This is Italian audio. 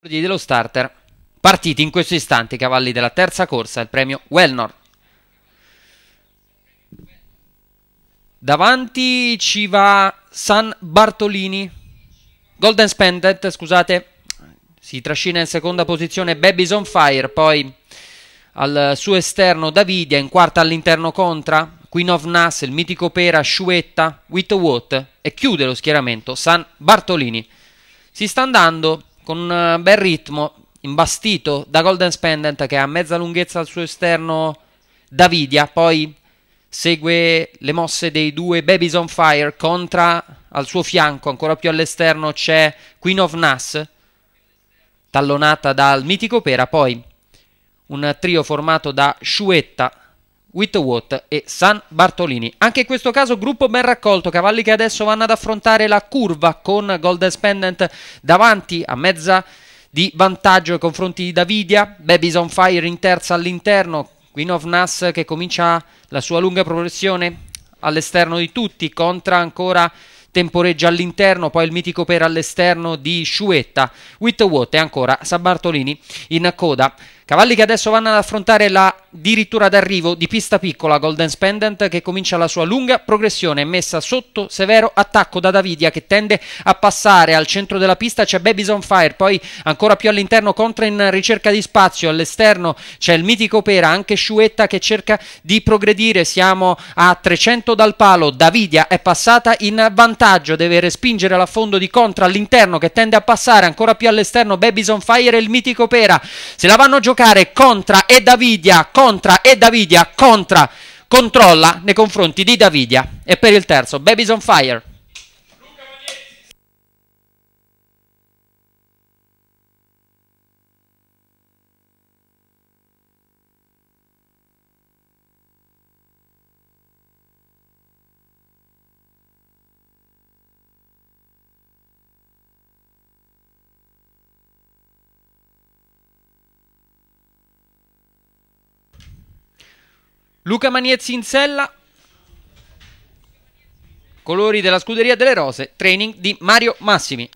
dello starter. Partiti in questo istante i cavalli della terza corsa, il premio Wellnor. Davanti ci va San Bartolini. Golden Spendent, scusate, si trascina in seconda posizione Babies on Fire, poi al suo esterno Davidia, in quarta all'interno Contra, Queen of Nas, il mitico Pera, Sciuetta, Witto Watt e chiude lo schieramento San Bartolini. Si sta andando con un eh, bel ritmo, imbastito da Golden Spendent che ha mezza lunghezza al suo esterno Davidia, poi segue le mosse dei due Babies on Fire, contra al suo fianco, ancora più all'esterno c'è Queen of Nas, tallonata dal mitico Pera, poi un trio formato da Sciuetta, Wittowot e San Bartolini. Anche in questo caso gruppo ben raccolto, cavalli che adesso vanno ad affrontare la curva con Golden Spendent davanti a mezza di vantaggio nei confronti di Davidia, Babies on Fire in terza all'interno, Queen of Nas che comincia la sua lunga progressione all'esterno di tutti, contra ancora temporeggia all'interno, poi il mitico per all'esterno di Sciuetta, Wittowot e ancora San Bartolini in coda. Cavalli che adesso vanno ad affrontare la dirittura d'arrivo di pista piccola Golden Spendant che comincia la sua lunga progressione messa sotto severo attacco da Davidia che tende a passare al centro della pista c'è Babies on Fire poi ancora più all'interno Contra in ricerca di spazio all'esterno c'è il mitico Pera anche Sciuetta che cerca di progredire siamo a 300 dal palo Davidia è passata in vantaggio vantaggio deve respingere l'affondo di Contra all'interno che tende a passare ancora più all'esterno on Fire e il mitico Pera se la vanno a giocare Contra e Davidia Contra e Davidia Contra controlla nei confronti di Davidia e per il terzo on Fire Luca Maniezzi in sella, colori della scuderia delle rose, training di Mario Massimi.